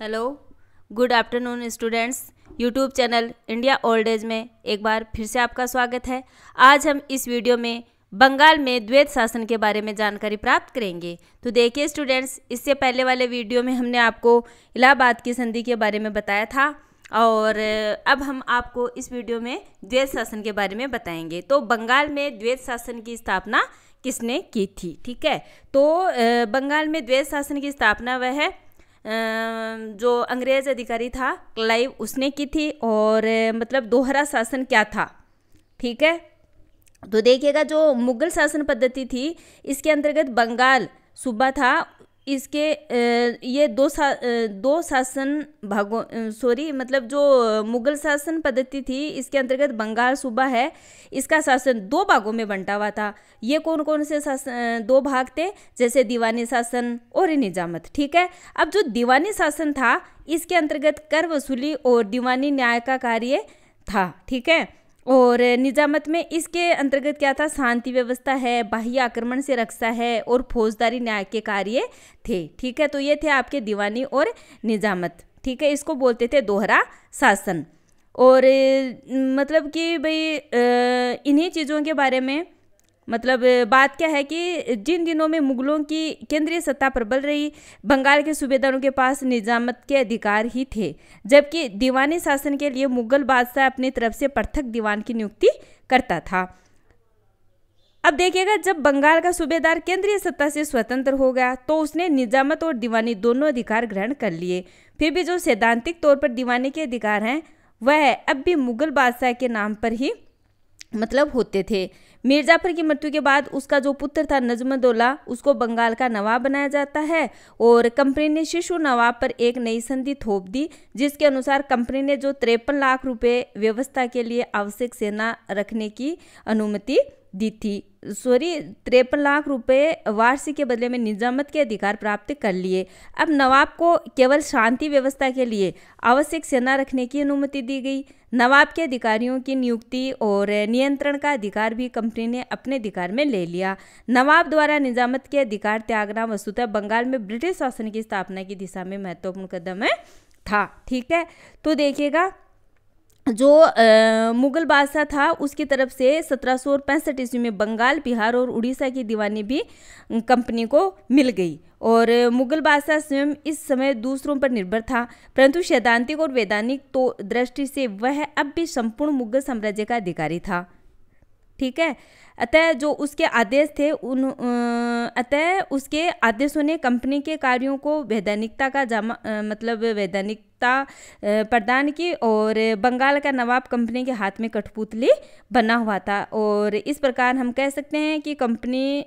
hello good afternoon students YouTube channel India old age में एक बार फिर से आपका स्वागत है आज हम इस वीडियो में बंगाल में द्वैत शासन के बारे में जानकारी प्राप्त करेंगे तो देखिए स्टूडेंट्स इससे पहले वाले वीडियो में हमने आपको इलाहाबाद की संधि के बारे में बताया था और अब हम आपको इस वीडियो में द्वैत शासन के बारे में बताएंगे तो बंगाल में द्वैत शासन की स्थापना किसने की थी ठीक है तो बंगाल में द्वैत शासन की स्थापना वह है जो अंग्रेज अधिकारी था क्लाइव उसने की थी और मतलब दोहरा शासन क्या था ठीक है तो देखिएगा जो मुगल शासन पद्धति थी इसके अंतर्गत बंगाल सूबा था इसके ये दो सा दो शासन भागों सॉरी मतलब जो मुगल शासन पद्धति थी इसके अंतर्गत बंगाल सूबा है इसका शासन दो भागों में बंटा हुआ था ये कौन कौन से शासन दो भाग थे जैसे दीवानी शासन और निजामत ठीक है अब जो दीवानी शासन था इसके अंतर्गत कर वसूली और दीवानी न्याय का कार्य था ठीक है और निजामत में इसके अंतर्गत क्या था शांति व्यवस्था है बाह्य आक्रमण से रक्षा है और फौजदारी न्याय के कार्य थे ठीक है तो ये थे आपके दीवानी और निजामत ठीक है इसको बोलते थे दोहरा शासन और मतलब कि भाई इन्हीं चीज़ों के बारे में मतलब बात क्या है कि जिन दिनों में मुगलों की केंद्रीय सत्ता प्रबल रही बंगाल के सूबेदारों के पास निजामत के अधिकार ही थे जबकि दीवानी शासन के लिए मुगल बादशाह अपनी तरफ से पृथक दीवान की नियुक्ति करता था अब देखिएगा जब बंगाल का सूबेदार केंद्रीय सत्ता से स्वतंत्र हो गया तो उसने निजामत और दीवानी दोनों अधिकार ग्रहण कर लिए फिर भी जो सैद्धांतिक तौर पर दीवानी के अधिकार हैं वह अब भी मुगल बादशाह के नाम पर ही मतलब होते थे मिर्जाफर की मृत्यु के बाद उसका जो पुत्र था नजमदोला उसको बंगाल का नवाब बनाया जाता है और कंपनी ने शिशु नवाब पर एक नई संधि थोप दी जिसके अनुसार कंपनी ने जो तिरपन लाख रुपए व्यवस्था के लिए आवश्यक सेना रखने की अनुमति दी थी सॉरी तिरपन लाख रुपए वारसी के बदले में निजामत के अधिकार प्राप्त कर लिए अब नवाब को केवल शांति व्यवस्था के लिए आवश्यक सेना रखने की अनुमति दी गई नवाब के अधिकारियों की नियुक्ति और नियंत्रण का अधिकार भी कंपनी ने अपने अधिकार में ले लिया नवाब द्वारा निजामत के अधिकार त्यागना वस्तुतः बंगाल में ब्रिटिश शासन की स्थापना की दिशा में महत्वपूर्ण कदम है था ठीक है तो देखिएगा जो आ, मुगल बादशाह था उसकी तरफ से सत्रह सौ पैंसठ ईस्वी में बंगाल बिहार और उड़ीसा की दीवानी भी कंपनी को मिल गई और मुगल बादशाह स्वयं इस समय दूसरों पर निर्भर था परंतु सैद्धांतिक और वैधानिक तो दृष्टि से वह अब भी संपूर्ण मुगल साम्राज्य का अधिकारी था ठीक है अतः जो उसके आदेश थे उन अतः उसके आदेशों ने कंपनी के कार्यों को वैधानिकता का जमा मतलब वैधानिकता प्रदान की और बंगाल का नवाब कंपनी के हाथ में कठपुतली बना हुआ था और इस प्रकार हम कह सकते हैं कि कंपनी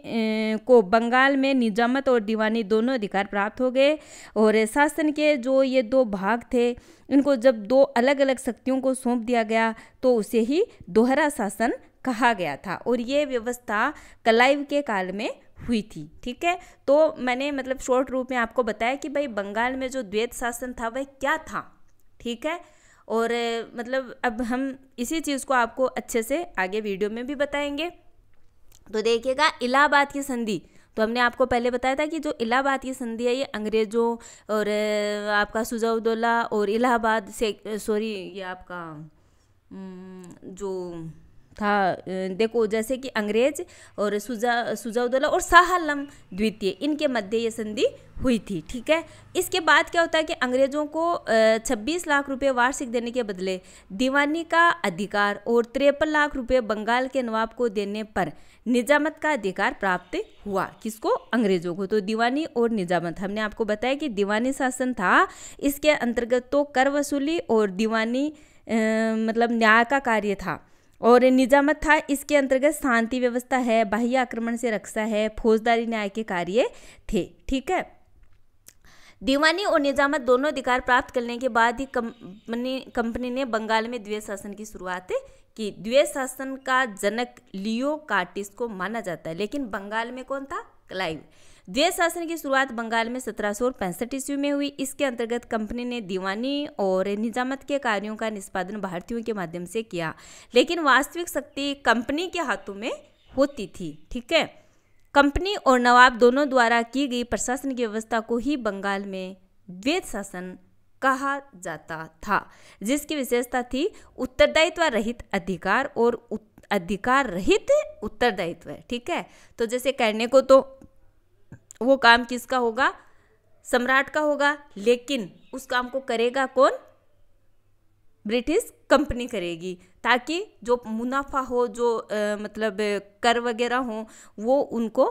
को बंगाल में निजामत और दीवानी दोनों अधिकार प्राप्त हो गए और शासन के जो ये दो भाग थे इनको जब दो अलग अलग शक्तियों को सौंप दिया गया तो उसे ही दोहरा शासन कहा गया था और ये व्यवस्था कलाइव के काल में हुई थी ठीक है तो मैंने मतलब शॉर्ट रूप में आपको बताया कि भाई बंगाल में जो द्वैत शासन था वह क्या था ठीक है और मतलब अब हम इसी चीज़ को आपको अच्छे से आगे वीडियो में भी बताएंगे तो देखिएगा इलाहाबाद की संधि तो हमने आपको पहले बताया था कि जो इलाहाबाद की संधि है ये अंग्रेज़ों और आपका सुजाउद्दौला और इलाहाबाद से सॉरी ये आपका जो था देखो जैसे कि अंग्रेज और सुजा सुजाउद्दौला और शाह आलम द्वितीय इनके मध्य ये संधि हुई थी ठीक है इसके बाद क्या होता है कि अंग्रेज़ों को 26 लाख रुपए वार्षिक देने के बदले दीवानी का अधिकार और तिरपन लाख रुपए बंगाल के नवाब को देने पर निजामत का अधिकार प्राप्त हुआ किसको अंग्रेज़ों को तो दीवानी और निजामत हमने आपको बताया कि दीवानी शासन था इसके अंतर्गत तो कर वसूली और दीवानी मतलब न्याय का कार्य था और निजामत था इसके अंतर्गत शांति व्यवस्था है बाह्य आक्रमण से रक्षा है फौजदारी न्याय के कार्य थे ठीक है दीवानी और निजामत दोनों अधिकार प्राप्त करने के बाद ही कंपनी कंपनी ने बंगाल में द्वैत शासन की शुरुआत की द्वैत शासन का जनक लियो कार्टिस को माना जाता है लेकिन बंगाल में कौन था क्लाइव द्वैत शासन की शुरुआत बंगाल में सत्रह सौ पैंसठ ईस्वी में हुई इसके अंतर्गत कंपनी ने दीवानी और निजामत के कार्यों का निष्पादन भारतीयों के माध्यम से किया लेकिन वास्तविक शक्ति कंपनी के हाथों में होती थी ठीक है कंपनी और नवाब दोनों द्वारा की गई प्रशासन की व्यवस्था को ही बंगाल में द्वेद शासन कहा जाता था जिसकी विशेषता थी उत्तरदायित्व रहित अधिकार और अधिकार रहित उत्तरदायित्व ठीक है तो जैसे कहने को तो वो काम किसका होगा सम्राट का होगा लेकिन उस काम को करेगा कौन ब्रिटिश कंपनी करेगी ताकि जो मुनाफा हो जो आ, मतलब कर वगैरह हो वो उनको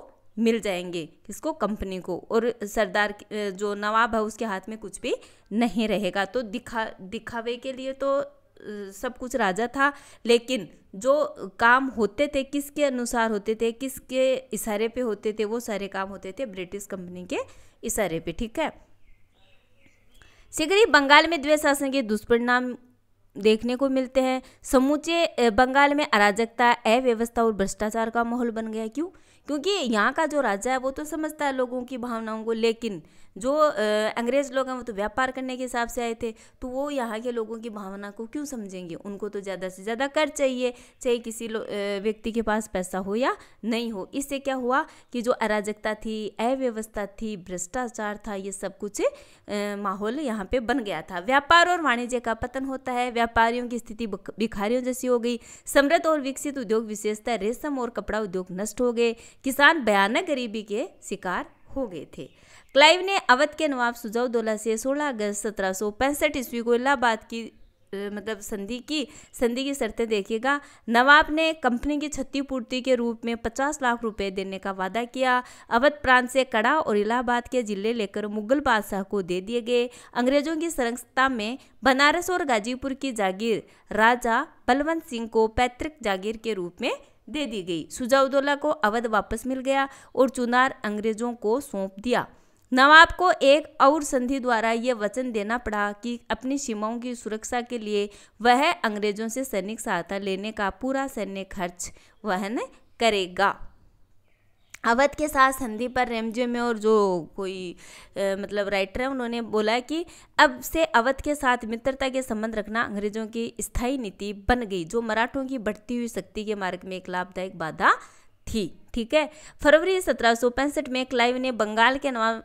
मिल जाएंगे किसको कंपनी को और सरदार जो नवाब है उसके हाथ में कुछ भी नहीं रहेगा तो दिखा दिखावे के लिए तो सब कुछ राजा था लेकिन जो काम होते थे किसके अनुसार होते थे किसके इशारे पे होते थे वो सारे काम होते थे ब्रिटिश कंपनी के इशारे पे ठीक है शीघ्र ही बंगाल में द्वे शासन के दुष्परिणाम देखने को मिलते हैं समूचे बंगाल में अराजकता अव्यवस्था और भ्रष्टाचार का माहौल बन गया क्यों क्योंकि यहाँ का जो राजा है वो तो समझता है लोगों की भावनाओं को लेकिन जो अंग्रेज़ लोग हैं वो तो व्यापार करने के हिसाब से आए थे तो वो यहाँ के लोगों की भावना को क्यों समझेंगे उनको तो ज़्यादा से ज़्यादा कर चाहिए चाहे किसी व्यक्ति के पास पैसा हो या नहीं हो इससे क्या हुआ कि जो अराजकता थी अव्यवस्था थी भ्रष्टाचार था ये सब कुछ माहौल यहाँ पर बन गया था व्यापार और वाणिज्य का पतन होता है व्यापारियों की स्थिति भिखारियों जैसी हो गई समृद्ध और विकसित उद्योग विशेषता रेशम और कपड़ा उद्योग नष्ट हो गए किसान भयानक गरीबी के शिकार हो गए थे क्लाइव ने अवध के नवाब सुजाव से 16 अगस्त सत्रह सौ पैंसठ ईस्वी को इलाहाबाद की मतलब संधि की संधि की शर्तें देखिएगा नवाब ने कंपनी की क्षतिपूर्ति के रूप में 50 लाख रुपए देने का वादा किया अवध प्रांत से कड़ा और इलाहाबाद के जिले लेकर मुगल बादशाह को दे दिए गए अंग्रेजों की संरक्षता में बनारस और गाजीपुर की जागीर राजा बलवंत सिंह को पैतृक जागीर के रूप में दे दी गई सुजाउदौला को अवध वापस मिल गया और चुनार अंग्रेजों को सौंप दिया नवाब को एक और संधि द्वारा यह वचन देना पड़ा कि अपनी सीमाओं की सुरक्षा के लिए वह अंग्रेजों से सैनिक सहायता लेने का पूरा सैन्य खर्च वहन करेगा अवध के साथ संधि पर रेमजे में और जो कोई ए, मतलब राइटर है उन्होंने बोला कि अब से अवध के साथ मित्रता के संबंध रखना अंग्रेजों की स्थायी नीति बन गई जो मराठों की बढ़ती हुई शक्ति के मार्ग में एक लाभदायक बाधा थी ठीक है फरवरी सत्रह में क्लाइव ने बंगाल के नवाब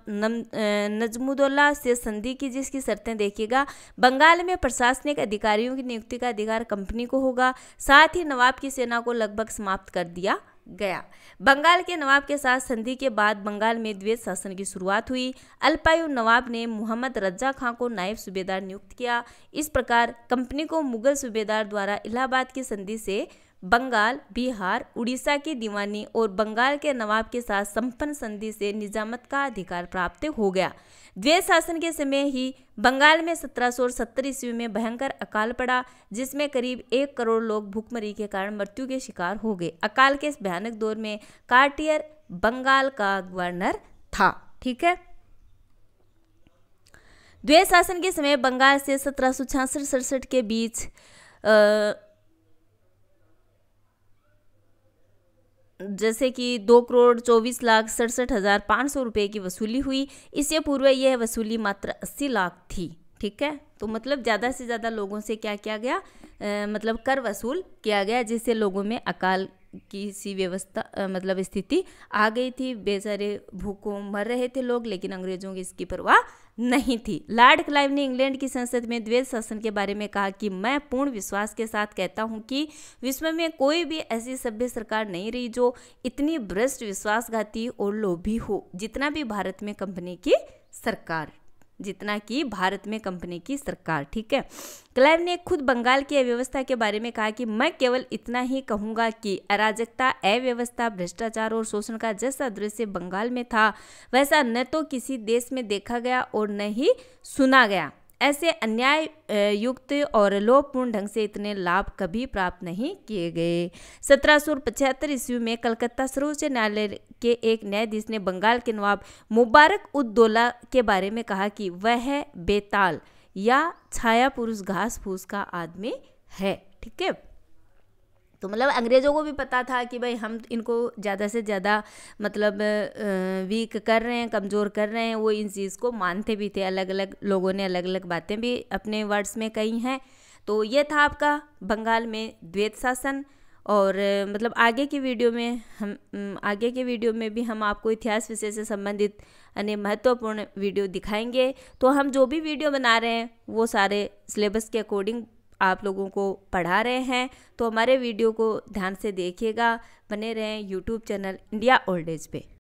नजमुद्दौला से संधि की जिसकी शर्तें देखिएगा बंगाल में प्रशासनिक अधिकारियों की नियुक्ति का अधिकार कंपनी को होगा साथ ही नवाब की सेना को लगभग समाप्त कर दिया गया बंगाल के नवाब के साथ संधि के बाद बंगाल में द्वेत शासन की शुरुआत हुई अल्पायु नवाब ने मोहम्मद रज्जा खां को नायब सूबेदार नियुक्त किया इस प्रकार कंपनी को मुगल सूबेदार द्वारा इलाहाबाद की संधि से बंगाल बिहार उड़ीसा के दीवानी और बंगाल के नवाब के साथ संपन्न संधि से निजामत का अधिकार प्राप्त हो गया द्वैत शासन के समय ही बंगाल में सत्रह ईस्वी में भयंकर अकाल पड़ा जिसमें करीब एक करोड़ लोग भूखमरी के कारण मृत्यु के शिकार हो गए अकाल के इस भयानक दौर में कार्टियर बंगाल का गवर्नर था ठीक है द्वैत शासन के समय बंगाल से सत्रह सौ के बीच जैसे कि दो करोड़ चौबीस लाख सड़सठ हज़ार पाँच सौ रुपये की वसूली हुई इससे पूर्व यह वसूली मात्र अस्सी लाख थी ठीक है तो मतलब ज़्यादा से ज़्यादा लोगों से क्या किया गया आ, मतलब कर वसूल किया गया जिससे लोगों में अकाल की सी व्यवस्था मतलब स्थिति आ गई थी बेचारे भूखों मर रहे थे लोग लेकिन अंग्रेज़ों की इसकी परवाह नहीं थी लॉर्ड क्लाइव ने इंग्लैंड की संसद में द्वैत शासन के बारे में कहा कि मैं पूर्ण विश्वास के साथ कहता हूं कि विश्व में कोई भी ऐसी सभ्य सरकार नहीं रही जो इतनी भ्रष्ट विश्वासघाती और लोभी हो जितना भी भारत में कंपनी की सरकार जितना कि भारत में कंपनी की सरकार ठीक है क्लाइव ने खुद बंगाल की अव्यवस्था के बारे में कहा कि मैं केवल इतना ही कहूंगा कि अराजकता अव्यवस्था भ्रष्टाचार और शोषण का जैसा दृश्य बंगाल में था वैसा न तो किसी देश में देखा गया और न ही सुना गया ऐसे अन्याय युक्त और लोभपूर्ण ढंग से इतने लाभ कभी प्राप्त नहीं किए गए सत्रह सौ पचहत्तर ईस्वी में कलकत्ता सर्वोच्च न्यायालय के एक न्यायाधीश ने बंगाल के नवाब मुबारक उद्दोला के बारे में कहा कि वह बेताल या छाया पुरुष घास फूस का आदमी है ठीक है तो मतलब अंग्रेज़ों को भी पता था कि भाई हम इनको ज़्यादा से ज़्यादा मतलब वीक कर रहे हैं कमज़ोर कर रहे हैं वो इन चीज़ को मानते भी थे अलग अलग लोगों ने अलग अलग बातें भी अपने वर्ड्स में कही हैं तो ये था आपका बंगाल में द्वैत शासन और मतलब आगे की वीडियो में हम आगे के वीडियो में भी हम आपको इतिहास विषय से संबंधित अन्य महत्वपूर्ण वीडियो दिखाएंगे तो हम जो भी वीडियो बना रहे हैं वो सारे सिलेबस के अकॉर्डिंग आप लोगों को पढ़ा रहे हैं तो हमारे वीडियो को ध्यान से देखिएगा बने रहें YouTube channel India old age पे